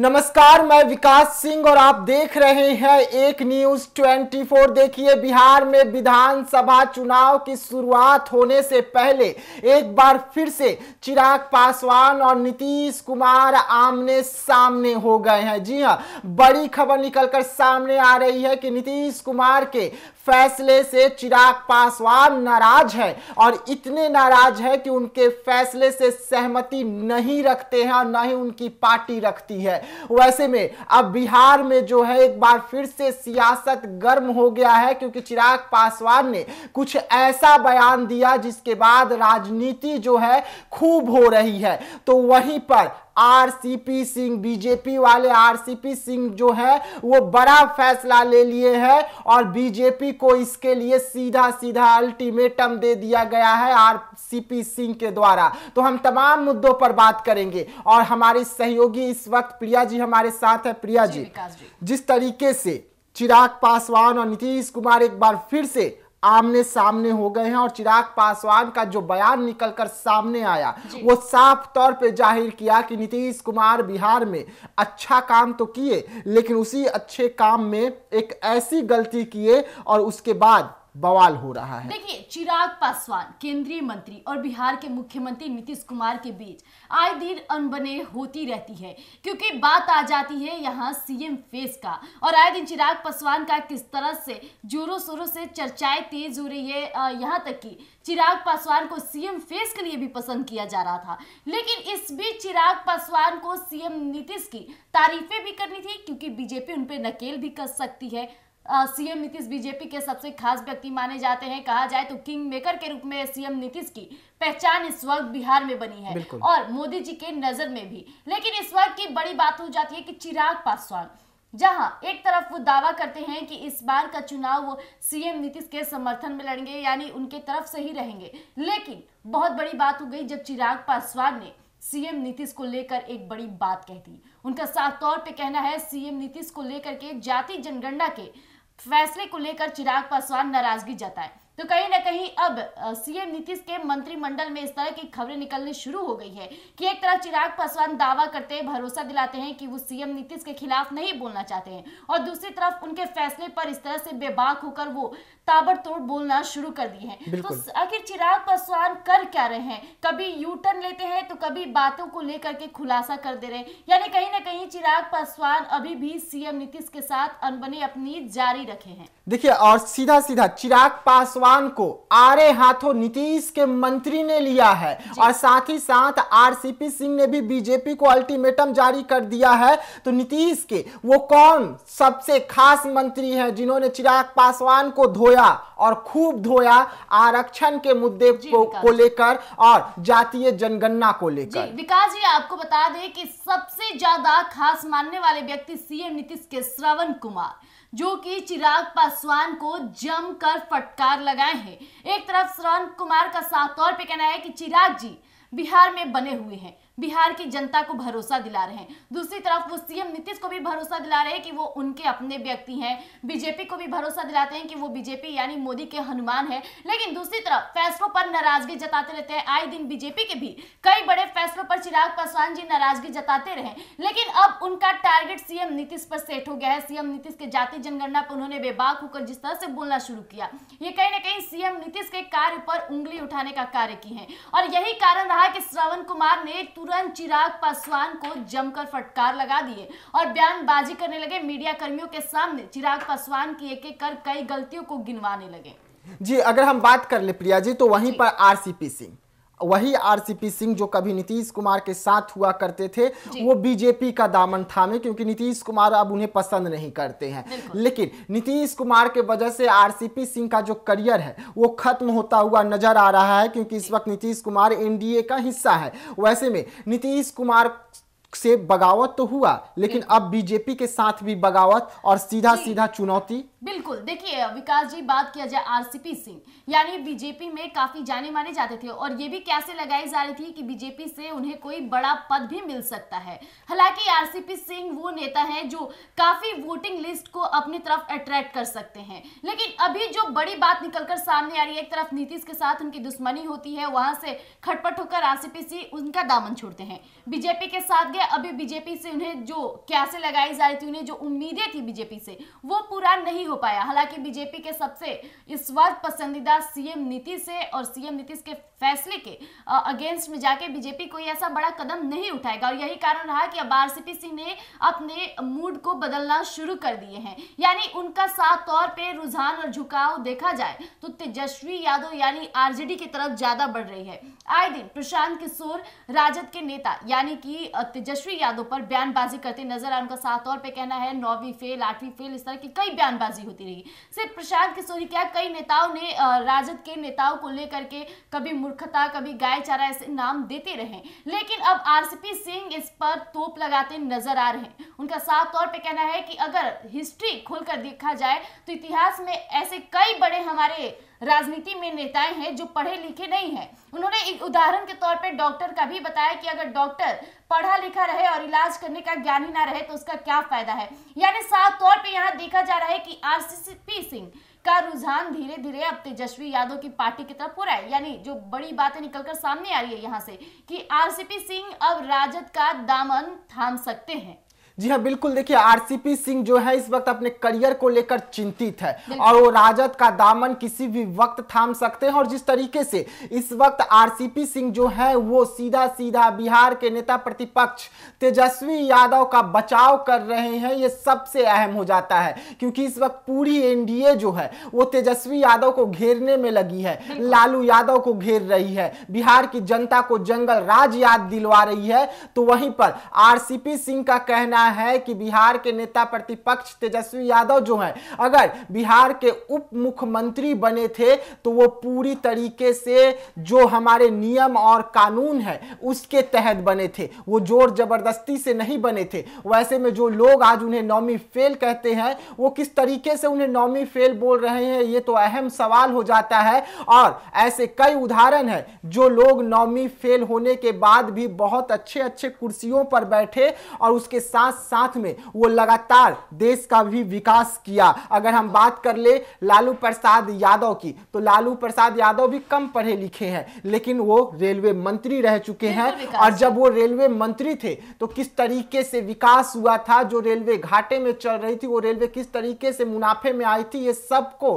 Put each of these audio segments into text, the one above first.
नमस्कार मैं विकास सिंह और आप देख रहे हैं एक न्यूज 24 देखिए बिहार में विधानसभा चुनाव की शुरुआत होने से पहले एक बार फिर से चिराग पासवान और नीतीश कुमार आमने सामने हो गए हैं जी हां बड़ी खबर निकलकर सामने आ रही है कि नीतीश कुमार के फैसले से चिराग पासवान नाराज है और इतने नाराज है कि उनके फैसले से सहमति नहीं रखते हैं और न ही उनकी पार्टी रखती है वैसे में अब बिहार में जो है एक बार फिर से सियासत गर्म हो गया है क्योंकि चिराग पासवान ने कुछ ऐसा बयान दिया जिसके बाद राजनीति जो है खूब हो रही है तो वहीं पर आरसीपी सिंह बीजेपी वाले आरसीपी सिंह जो है वो बड़ा फैसला ले लिए हैं और बीजेपी को इसके लिए सीधा सीधा अल्टीमेटम दे दिया गया है आरसीपी सिंह के द्वारा तो हम तमाम मुद्दों पर बात करेंगे और हमारे सहयोगी इस वक्त प्रिया जी हमारे साथ है प्रिया जी, जी जी जिस तरीके से चिराग पासवान और नीतीश कुमार एक बार फिर से आमने सामने हो गए हैं और चिराग पासवान का जो बयान निकलकर सामने आया वो साफ तौर पे जाहिर किया कि नीतीश कुमार बिहार में अच्छा काम तो किए लेकिन उसी अच्छे काम में एक ऐसी गलती किए और उसके बाद बवाल हो रहा है देखिए चिराग पासवान केंद्रीय मंत्री और बिहार के मुख्यमंत्री नीतीश कुमार के बीच आए दिन अनबने होती रहती है क्योंकि बात आ जाती है यहाँ सीएम फेस का और आए दिन चिराग पासवान का किस तरह से जोरों शोरों से चर्चाएं तेज हो रही है यहाँ तक कि चिराग पासवान को सीएम फेस के लिए भी पसंद किया जा रहा था लेकिन इस बीच चिराग पासवान को सीएम नीतीश की तारीफें भी करनी थी क्योंकि बीजेपी उन पर नकेल भी कर सकती है सीएम नीतीश बीजेपी के सबसे खास व्यक्ति माने जाते हैं कहा जाए तो किंग मेकर के रूप में सीएम नीतीश की पहचान इस वक्त बिहार में बनी है और मोदी जी के नजर में भी लेकिन इस वक्त की बड़ी बात हो जाती है कि चिराग पासवान जहां एक तरफ वो दावा करते हैं कि इस बार का चुनाव वो सीएम नीतीश के समर्थन में लड़ेंगे यानी उनके तरफ से ही रहेंगे लेकिन बहुत बड़ी बात हो गई जब चिराग पासवान ने सीएम नीतीश को लेकर एक बड़ी बात कह दी उनका साफ तौर पे कहना है सीएम नीतीश को लेकर के जाति जनगणना के फैसले को लेकर चिराग पासवान नाराजगी जताए तो कहीं ना कहीं अब सीएम नीतीश के मंत्रिमंडल में इस तरह की खबरें निकलनी शुरू हो गई है कि एक तरफ चिराग पासवान दावा करते भरोसा दिलाते हैं कि वो सीएम नीतीश के खिलाफ नहीं बोलना चाहते हैं और दूसरी तरफ उनके फैसले पर इस तरह से बेबाक होकर वो ताबड़तोड़ बोलना शुरू कर दिए हैं तो आखिर चिराग पासवान कर क्या रहे हैं कभी यू टर्न लेते हैं तो कभी बातों को लेकर के खुलासा कर दे रहे हैं यानी कहीं ना कहीं चिराग पासवान अभी भी सीएम नीतीश के साथ अनबने अपनी जारी रखे हैं देखिए और सीधा सीधा चिराग पासवान सम्मान को आरे हाथों नीतीश के मंत्री ने लिया है और साथ ही साथ आरसीपी सिंह ने भी बीजेपी को अल्टीमेटम जारी कर दिया है तो नीतीश के वो कौन सबसे खास मंत्री हैं जिन्होंने चिराग पासवान को धोया और खूब धोया आरक्षण के मुद्दे को, को लेकर और जातीय जनगणना को लेकर विकास जी आपको बता दें कि सबसे ज्यादा खास मानने वाले व्यक्ति सीएम नीतीश के श्रवण कुमार जो कि चिराग पासवान को जमकर फटकार लगाए हैं एक तरफ श्रवण कुमार का साफ तौर पे कहना है कि चिराग जी बिहार में बने हुए हैं बिहार की जनता को भरोसा दिला रहे हैं दूसरी तरफ वो सीएम नीतीश को भी भरोसा दिला रहे हैं कि वो उनके अपने व्यक्ति हैं बीजेपी को भी भरोसा दिलाते हैं कि वो बीजेपी यानी मोदी के हनुमान है लेकिन दूसरी तरफ फैसलों पर नाराजगी जताते रहते हैं आए दिन बीजेपी के भी कई बड़े फैसलों पर चिराग पासवान जी नाराजगी जताते रहे लेकिन अब उनका टारगेट सीएम नीतीश पर सेट हो गया है सीएम नीतीश के जाति जनगणना पर उन्होंने बेबाक होकर जिस तरह से बोलना शुरू किया ये कहीं ना कहीं सीएम नीतीश के कार्य पर उंगली उठाने का कार्य की है और यही कारण रहा कि श्रवण कुमार ने तुरंत चिराग पासवान को जमकर फटकार लगा दिए और बयानबाजी करने लगे मीडिया कर्मियों के सामने चिराग पासवान की एक एक कर कई गलतियों को गिनवाने लगे जी अगर हम बात कर ले प्रिया जी तो वहीं जी। पर आरसीपी सिंह वही आरसीपी सिंह जो कभी नीतीश कुमार के साथ हुआ करते थे वो बीजेपी का दामन थामे क्योंकि नीतीश कुमार अब उन्हें पसंद नहीं करते हैं लेकिन नीतीश कुमार के वजह से आरसीपी सिंह का जो करियर है वो खत्म होता हुआ नजर आ रहा है क्योंकि इस वक्त नीतीश कुमार एनडीए का हिस्सा है वैसे में नीतीश कुमार से बगावत तो हुआ लेकिन अब बीजेपी के साथ भी बगावत और सीधा सीधा चुनौती बिल्कुल देखिए विकास जी बात किया जाए आरसीपी सिंह यानी बीजेपी में काफी जाने माने जाते थे और ये भी कैसे लगाई जा रही थी कि बीजेपी से उन्हें कोई बड़ा पद भी मिल सकता है हालांकि आरसीपी सिंह वो नेता हैं जो काफी वोटिंग लिस्ट को अपनी तरफ अट्रैक्ट कर सकते हैं लेकिन अभी जो बड़ी बात निकलकर सामने आ रही है एक तरफ नीतीश के साथ उनकी दुश्मनी होती है वहां से खटपट होकर आरसीपी सिंह उनका दामन छोड़ते हैं बीजेपी के साथ गए अभी बीजेपी से उन्हें जो कैसे लगाई जा रही थी उन्हें जो उम्मीदें थी बीजेपी से वो पूरा नहीं नहीं हो पाया हालांकि बीजेपी के सबसे इस वक्त पसंदीदा सीएम नीतीश है और सीएम नीतीश के फैसले के अगेंस्ट में जाके बीजेपी कोई ऐसा बड़ा कदम नहीं उठाएगा और यही कारण रहा कि अब आर सिंह ने अपने मूड को बदलना शुरू कर दिए हैं यानी उनका साफ तौर पर रुझान और झुकाव देखा जाए तो तेजस्वी यादव यानी आरजेडी की तरफ ज्यादा बढ़ रही है आए दिन प्रशांत किशोर राजद के नेता यानी कि तेजस्वी यादव पर बयानबाजी करते नजर आए उनका साफ तौर पर कहना है नौवीं फेल आठवीं फेल इस तरह की कई बयानबाजी बयानबाजी होती रही सिर्फ प्रशांत किशोरी क्या कई नेताओं ने राजद के नेताओं को लेकर के कभी मूर्खता कभी गाय चारा ऐसे नाम देते रहे लेकिन अब आर सिंह इस पर तोप लगाते नजर आ रहे हैं उनका साफ तौर पर कहना है कि अगर हिस्ट्री खोलकर देखा जाए तो इतिहास में ऐसे कई बड़े हमारे राजनीति में नेताएं हैं जो पढ़े लिखे नहीं हैं उन्होंने एक उदाहरण के तौर पे डॉक्टर का भी बताया कि अगर डॉक्टर पढ़ा लिखा रहे और इलाज करने का ज्ञान ही ना रहे तो उसका क्या फायदा है यानी साफ तौर पर यहाँ देखा जा रहा है कि आर सिंह का रुझान धीरे धीरे अब तेजस्वी यादव की पार्टी की तरफ हो रहा है यानी जो बड़ी बातें निकलकर सामने आ रही है यहाँ से कि आरसीपी सिंह अब राजद का दामन थाम सकते हैं जी हाँ बिल्कुल देखिए आरसीपी सिंह जो है इस वक्त अपने करियर को लेकर चिंतित है और वो राजद का दामन किसी भी वक्त थाम सकते हैं और जिस तरीके से इस वक्त आरसीपी सिंह जो है वो सीधा सीधा बिहार के नेता प्रतिपक्ष तेजस्वी यादव का बचाव कर रहे हैं ये सबसे अहम हो जाता है क्योंकि इस वक्त पूरी एनडीए जो है वो तेजस्वी यादव को घेरने में लगी है लालू यादव को घेर रही है बिहार की जनता को जंगल राज याद दिलवा रही है तो वहीं पर आर सिंह का कहना है कि बिहार के नेता प्रतिपक्ष तेजस्वी यादव जो हैं अगर बिहार के उप मुख्यमंत्री बने थे तो वो पूरी तरीके से जो हमारे नियम और कानून है उसके तहत बने थे वो जोर जबरदस्ती से नहीं बने थे वैसे में जो लोग आज उन्हें नॉमी फेल कहते हैं वो किस तरीके से उन्हें नॉमी फेल बोल रहे हैं ये तो अहम सवाल हो जाता है और ऐसे कई उदाहरण हैं जो लोग नॉमी फेल होने के बाद भी बहुत अच्छे अच्छे कुर्सियों पर बैठे और उसके साथ साथ साथ में वो लगातार देश का भी विकास किया अगर हम बात कर ले लालू प्रसाद यादव की तो लालू प्रसाद यादव भी कम पढ़े लिखे हैं लेकिन वो रेलवे मंत्री रह चुके हैं और जब वो रेलवे मंत्री थे तो किस तरीके से विकास हुआ था जो रेलवे घाटे में चल रही थी वो रेलवे किस तरीके से मुनाफे में आई थी ये सबको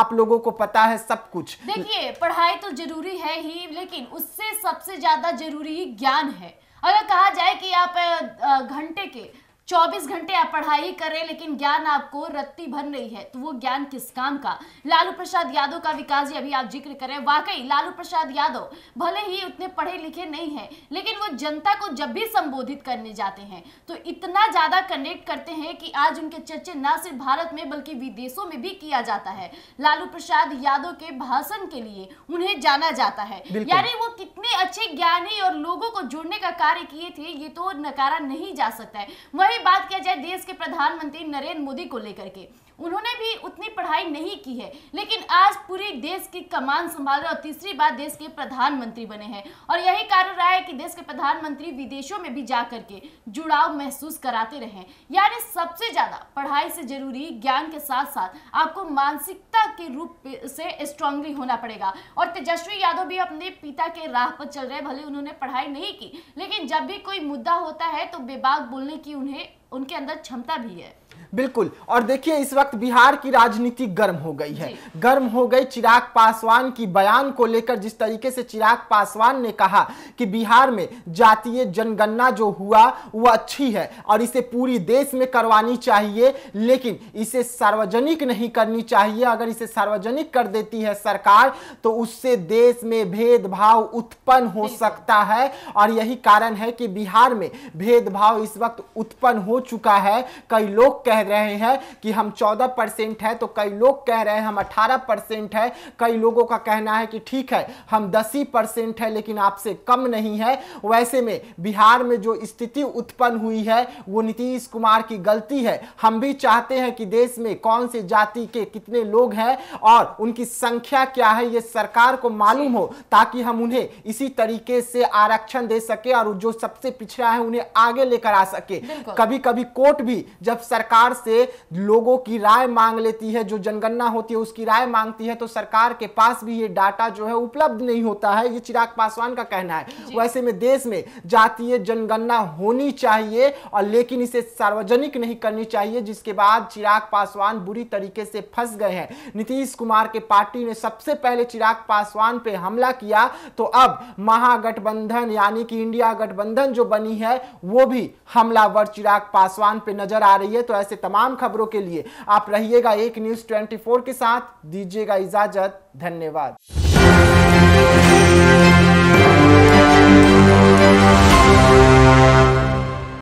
आप लोगों को पता है सब कुछ देखिए पढ़ाई तो जरूरी है ही लेकिन उससे सबसे ज्यादा जरूरी ज्ञान है अगर कहा जाए कि आप घंटे के 24 घंटे आप पढ़ाई करें लेकिन ज्ञान आपको रत्ती भर नहीं है तो वो ज्ञान किस काम का लालू प्रसाद यादव का विकास अभी आप जिक्र करें वाकई लालू प्रसाद यादव भले ही उतने पढ़े लिखे नहीं है लेकिन वो जनता को जब भी संबोधित करने जाते हैं तो इतना ज्यादा कनेक्ट करते हैं कि आज उनके चर्चे न सिर्फ भारत में बल्कि विदेशों में भी किया जाता है लालू प्रसाद यादव के भाषण के लिए उन्हें जाना जाता है यानी वो कितने अच्छे ज्ञानी और लोगों को जोड़ने का कार्य किए थे ये तो नकारा नहीं जा सकता है वही बात किया जाए देश के प्रधानमंत्री नरेंद्र मोदी को लेकर के उन्होंने भी उतनी पढ़ाई नहीं की है लेकिन आज पूरे देश की कमान संभाल रहे और तीसरी बार देश के प्रधानमंत्री बने हैं और यही कारण रहा है कि देश के प्रधानमंत्री विदेशों में भी जा करके जुड़ाव महसूस कराते रहे यानी सबसे ज़्यादा पढ़ाई से जरूरी ज्ञान के साथ साथ आपको मानसिकता के रूप से स्ट्रांगली होना पड़ेगा और तेजस्वी यादव भी अपने पिता के राह पर चल रहे भले उन्होंने पढ़ाई नहीं की लेकिन जब भी कोई मुद्दा होता है तो बेबाक बोलने की उन्हें उनके अंदर क्षमता भी है बिल्कुल और देखिए इस वक्त बिहार की राजनीति गर्म हो गई है गर्म हो गई चिराग पासवान की बयान को लेकर जिस तरीके से चिराग पासवान ने कहा कि बिहार में जातीय जनगणना जो हुआ वह अच्छी है और इसे पूरी देश में करवानी चाहिए लेकिन इसे सार्वजनिक नहीं करनी चाहिए अगर इसे सार्वजनिक कर देती है सरकार तो उससे देश में भेदभाव उत्पन्न हो सकता है और यही कारण है कि बिहार में भेदभाव इस वक्त उत्पन्न हो चुका है कई लोग कह कह रहे हैं कि हम चौदह परसेंट है तो कई लोग कह रहे हैं हम अठारह परसेंट है कई लोगों का कहना है कि ठीक है हम दस ही परसेंट है लेकिन आपसे कम नहीं है वैसे में बिहार में जो स्थिति उत्पन्न हुई है वो नीतीश कुमार की गलती है हम भी चाहते हैं कि देश में कौन से जाति के कितने लोग हैं और उनकी संख्या क्या है ये सरकार को मालूम हो ताकि हम उन्हें इसी तरीके से आरक्षण दे सके और जो सबसे पिछड़ा है उन्हें आगे लेकर आ सके कभी कभी कोर्ट भी जब सरकार सरकार से लोगों की राय मांग लेती है जो जनगणना होती है उसकी राय मांगती है तो सरकार के पास भी ये डाटा जो है उपलब्ध नहीं होता है ये चिराग पासवान का कहना है वैसे में देश में जातीय जनगणना होनी चाहिए और लेकिन इसे सार्वजनिक नहीं करनी चाहिए जिसके बाद चिराग पासवान बुरी तरीके से फंस गए हैं नीतीश कुमार के पार्टी ने सबसे पहले चिराग पासवान पे हमला किया तो अब महागठबंधन यानी कि इंडिया गठबंधन जो बनी है वो भी हमलावर चिराग पासवान पे नजर आ रही है तो ऐसे से तमाम खबरों के लिए आप रहिएगा एक न्यूज ट्वेंटी के साथ दीजिएगा इजाजत धन्यवाद